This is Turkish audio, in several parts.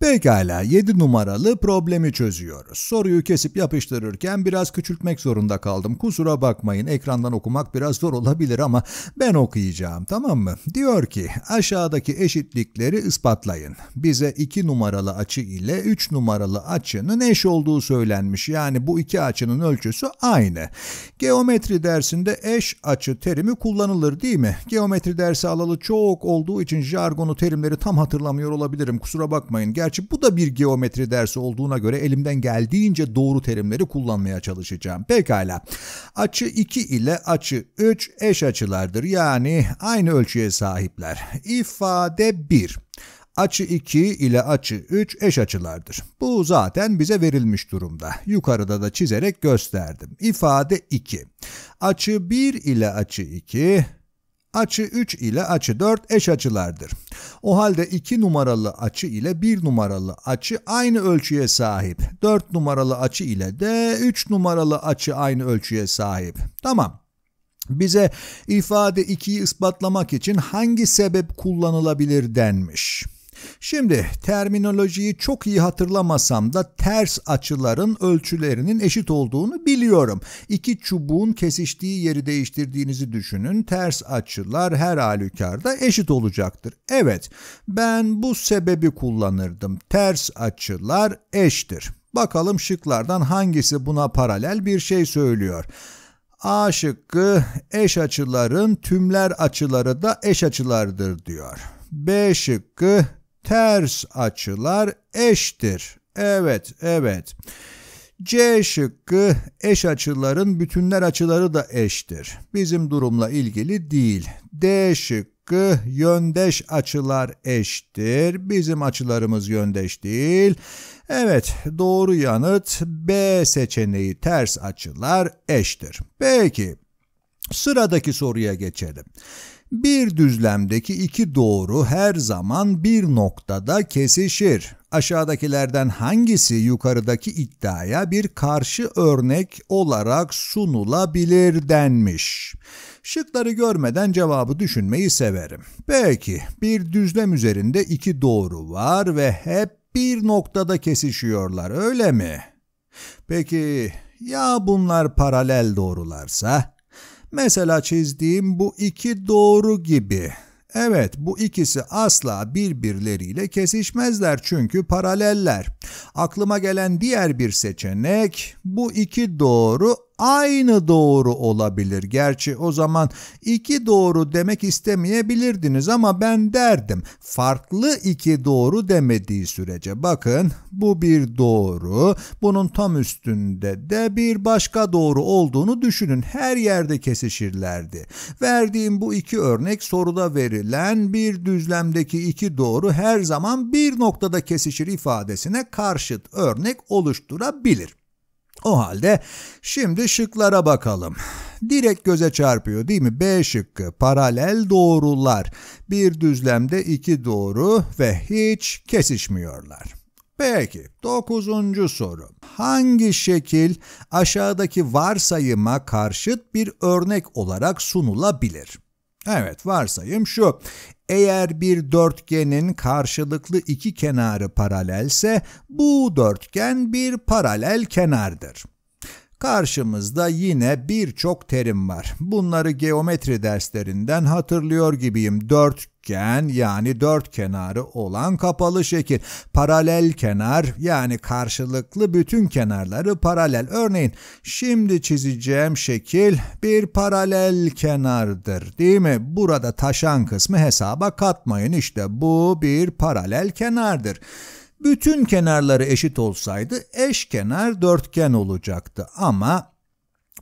Pekala 7 numaralı problemi çözüyoruz. Soruyu kesip yapıştırırken biraz küçültmek zorunda kaldım. Kusura bakmayın ekrandan okumak biraz zor olabilir ama ben okuyacağım tamam mı? Diyor ki aşağıdaki eşitlikleri ispatlayın. Bize 2 numaralı açı ile 3 numaralı açının eş olduğu söylenmiş. Yani bu iki açının ölçüsü aynı. Geometri dersinde eş açı terimi kullanılır değil mi? Geometri dersi alalı çok olduğu için jargonu terimleri tam hatırlamıyor olabilirim. Kusura bakmayın. Gerçekten Gerçi bu da bir geometri dersi olduğuna göre elimden geldiğince doğru terimleri kullanmaya çalışacağım. Pekala. Açı 2 ile açı 3 eş açılardır. Yani aynı ölçüye sahipler. İfade 1 açı 2 ile açı 3 eş açılardır. Bu zaten bize verilmiş durumda. Yukarıda da çizerek gösterdim. İfade 2. Açı 1 ile açı 2 açı 3 ile açı 4 eş açılardır. O halde 2 numaralı açı ile 1 numaralı açı aynı ölçüye sahip. 4 numaralı açı ile de 3 numaralı açı aynı ölçüye sahip. Tamam. Bize ifade 2'yi ispatlamak için hangi sebep kullanılabilir denmiş. Şimdi terminolojiyi çok iyi hatırlamasam da ters açıların ölçülerinin eşit olduğunu biliyorum. İki çubuğun kesiştiği yeri değiştirdiğinizi düşünün. Ters açılar her halükarda eşit olacaktır. Evet ben bu sebebi kullanırdım. Ters açılar eştir. Bakalım şıklardan hangisi buna paralel bir şey söylüyor. A şıkkı eş açıların tümler açıları da eş açılardır diyor. B şıkkı ters açılar eştir. Evet, evet. C şıkkı eş açıların bütünler açıları da eştir. Bizim durumla ilgili değil. D şıkkı yöndeş açılar eştir. Bizim açılarımız yöndeş değil. Evet doğru yanıt B seçeneği ters açılar eştir. Peki sıradaki soruya geçelim. Bir düzlemdeki iki doğru her zaman bir noktada kesişir. Aşağıdakilerden hangisi yukarıdaki iddiaya bir karşı örnek olarak sunulabilir denmiş. Şıkları görmeden cevabı düşünmeyi severim. Peki, bir düzlem üzerinde iki doğru var ve hep bir noktada kesişiyorlar öyle mi? Peki ya bunlar paralel doğrularsa? Mesela çizdiğim bu iki doğru gibi. Evet bu ikisi asla birbirleriyle kesişmezler çünkü paraleller. Aklıma gelen diğer bir seçenek bu iki doğru aynı doğru olabilir. Gerçi o zaman iki doğru demek istemeyebilirdiniz ama ben derdim. Farklı iki doğru demediği sürece bakın bu bir doğru. Bunun tam üstünde de bir başka doğru olduğunu düşünün. Her yerde kesişirlerdi. Verdiğim bu iki örnek soruda verilen bir düzlemdeki iki doğru her zaman bir noktada kesişir ifadesine karşıt örnek oluşturabilir. O halde şimdi şıklara bakalım. Direkt göze çarpıyor değil mi? B şıkkı paralel doğrular. Bir düzlemde iki doğru ve hiç kesişmiyorlar. Peki, dokuzuncu soru. Hangi şekil aşağıdaki varsayıma karşıt bir örnek olarak sunulabilir? Evet varsayım şu. Eğer bir dörtgenin karşılıklı iki kenarı paralelse bu dörtgen bir paralel kenardır. Karşımızda yine birçok terim var. Bunları geometri derslerinden hatırlıyor gibiyim. Dört dikdörtgen yani dört kenarı olan kapalı şekil. Paralel kenar yani karşılıklı bütün kenarları paralel. Örneğin şimdi çizeceğim şekil bir paralel kenardır değil mi? Burada taşan kısmı hesaba katmayın. İşte bu bir paralel kenardır. Bütün kenarları eşit olsaydı eşkenar dörtgen olacaktı ama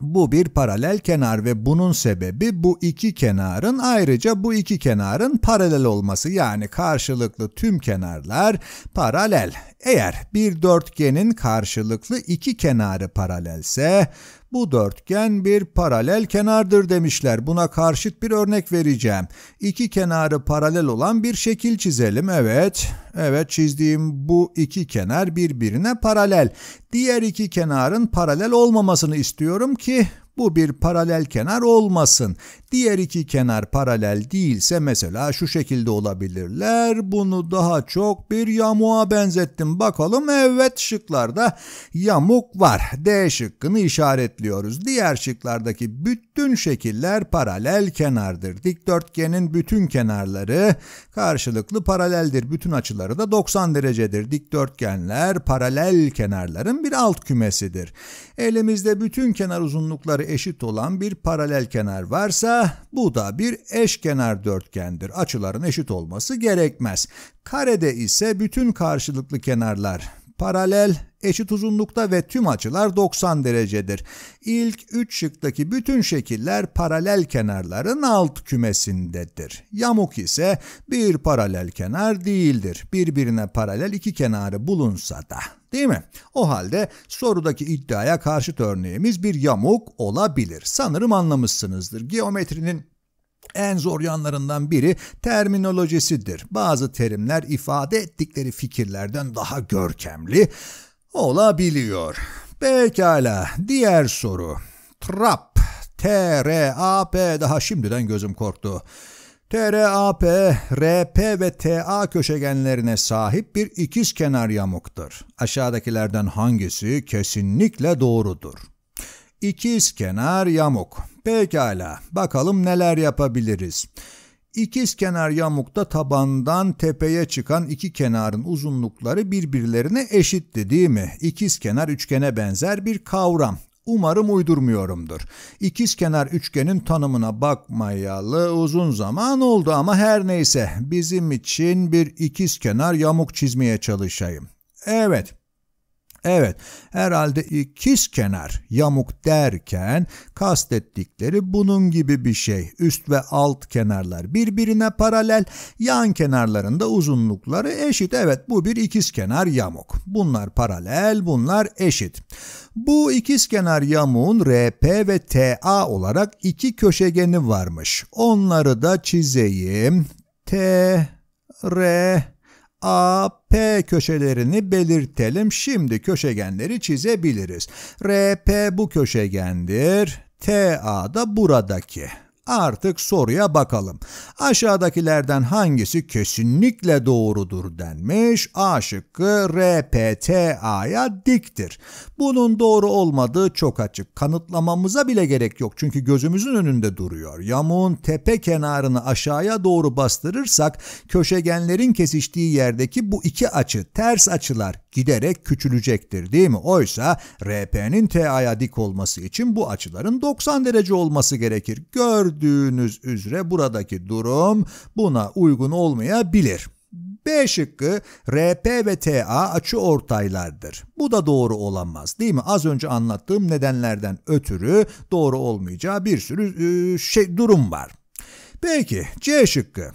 bu bir paralel kenar ve bunun sebebi bu iki kenarın ayrıca bu iki kenarın paralel olması yani karşılıklı tüm kenarlar paralel. Eğer bir dörtgenin karşılıklı iki kenarı paralelse bu dörtgen bir paralel kenardır demişler. Buna karşıt bir örnek vereceğim. İki kenarı paralel olan bir şekil çizelim. Evet, evet çizdiğim bu iki kenar birbirine paralel. Diğer iki kenarın paralel olmamasını istiyorum ki bu bir paralel kenar olmasın. Diğer iki kenar paralel değilse mesela şu şekilde olabilirler. Bunu daha çok bir yamuğa benzettim. Bakalım evet şıklarda yamuk var. D şıkkını işaretliyoruz. Diğer şıklardaki bütün şekiller paralel kenardır. Dikdörtgenin bütün kenarları karşılıklı paraleldir. Bütün açıları da 90 derecedir. Dikdörtgenler paralel kenarların bir alt kümesidir. Elimizde bütün kenar uzunlukları kenarları eşit olan bir paralel kenar varsa bu da bir eşkenar dörtgendir. Açıların eşit olması gerekmez. Karede ise bütün karşılıklı kenarlar paralel, eşit uzunlukta ve tüm açılar 90 derecedir. İlk 3 şıktaki bütün şekiller paralel kenarların alt kümesindedir. Yamuk ise bir paralel kenar değildir. Birbirine paralel iki kenarı bulunsa da. Değil mi? O halde sorudaki iddiaya karşıt örneğimiz bir yamuk olabilir. Sanırım anlamışsınızdır. Geometrinin en zor yanlarından biri terminolojisidir. Bazı terimler ifade ettikleri fikirlerden daha görkemli olabiliyor. Pekala, diğer soru. Trap, T-R-A-P daha şimdiden gözüm korktu. TRAP, RP ve TA köşegenlerine sahip bir ikiz kenar yamuktur. Aşağıdakilerden hangisi kesinlikle doğrudur? İkiz kenar yamuk. Pekala, bakalım neler yapabiliriz. İkiz kenar yamukta tabandan tepeye çıkan iki kenarın uzunlukları birbirlerine eşitti değil mi? İkiz kenar üçgene benzer bir kavram. Umarım uydurmuyorumdur. İkiz kenar üçgenin tanımına bakmayalı uzun zaman oldu ama her neyse bizim için bir ikiz kenar yamuk çizmeye çalışayım. Evet, Evet, herhalde ikiz e, kenar yamuk derken kastettikleri bunun gibi bir şey. Üst ve alt kenarlar birbirine paralel, yan kenarlarında uzunlukları eşit. Evet, bu bir ikiz kenar yamuk. Bunlar paralel, bunlar eşit. Bu ikiz kenar yamuğun RP ve TA olarak iki köşegeni varmış. Onları da çizeyim. T, R, A, P köşelerini belirtelim. Şimdi köşegenleri çizebiliriz. R, P bu köşegendir. T, A da buradaki. Artık soruya bakalım. Aşağıdakilerden hangisi kesinlikle doğrudur denmiş? A şıkkı RPTA'ya diktir. Bunun doğru olmadığı çok açık. Kanıtlamamıza bile gerek yok çünkü gözümüzün önünde duruyor. Yamuğun tepe kenarını aşağıya doğru bastırırsak köşegenlerin kesiştiği yerdeki bu iki açı, ters açılar giderek küçülecektir değil mi? Oysa RP'nin TA'ya dik olması için bu açıların 90 derece olması gerekir. Gördüğünüz Gördüğünüz üzere buradaki durum buna uygun olmayabilir. B şıkkı RP ve TA açı ortaylardır. Bu da doğru olamaz değil mi? Az önce anlattığım nedenlerden ötürü doğru olmayacağı bir sürü e, şey durum var. Peki C şıkkı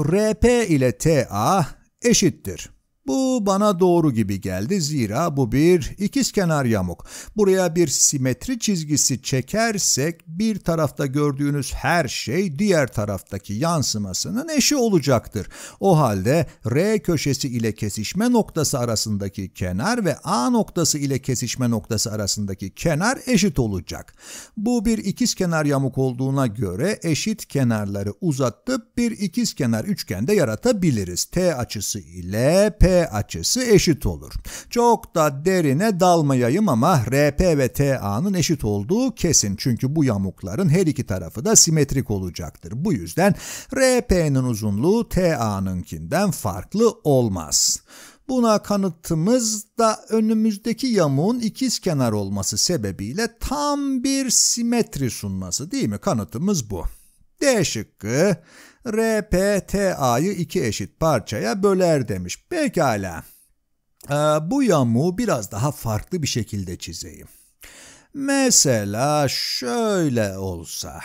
RP ile TA eşittir. Bu bana doğru gibi geldi zira bu bir ikizkenar yamuk. Buraya bir simetri çizgisi çekersek bir tarafta gördüğünüz her şey diğer taraftaki yansımasının eşi olacaktır. O halde R köşesi ile kesişme noktası arasındaki kenar ve A noktası ile kesişme noktası arasındaki kenar eşit olacak. Bu bir ikizkenar yamuk olduğuna göre eşit kenarları uzatıp bir ikizkenar üçgende yaratabiliriz. T açısı ile P T açısı eşit olur. Çok da derine dalmayayım ama RP ve TA'nın eşit olduğu kesin çünkü bu yamukların her iki tarafı da simetrik olacaktır. Bu yüzden RP'nin uzunluğu TA'nınkinden farklı olmaz. Buna kanıtımız da önümüzdeki yamuğun ikiz kenar olması sebebiyle tam bir simetri sunması değil mi? Kanıtımız bu. D şıkkı RPTA'yı iki eşit parçaya böler demiş. Pekala. Ee, bu yamuğu biraz daha farklı bir şekilde çizeyim. Mesela şöyle olsa.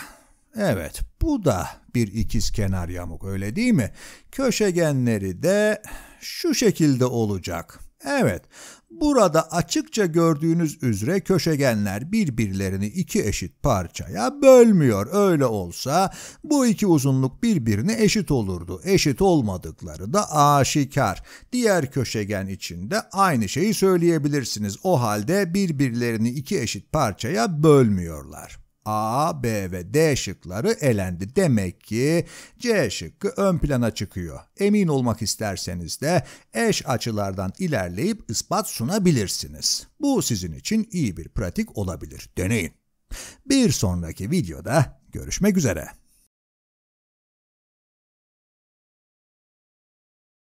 Evet bu da bir ikiz kenar yamuk öyle değil mi? Köşegenleri de şu şekilde olacak. Evet Burada açıkça gördüğünüz üzere köşegenler birbirlerini iki eşit parçaya bölmüyor. Öyle olsa bu iki uzunluk birbirine eşit olurdu. Eşit olmadıkları da aşikar. Diğer köşegen içinde aynı şeyi söyleyebilirsiniz. O halde birbirlerini iki eşit parçaya bölmüyorlar. A, B ve D şıkları elendi. Demek ki C şıkkı ön plana çıkıyor. Emin olmak isterseniz de eş açılardan ilerleyip ispat sunabilirsiniz. Bu sizin için iyi bir pratik olabilir. Deneyin. Bir sonraki videoda görüşmek üzere.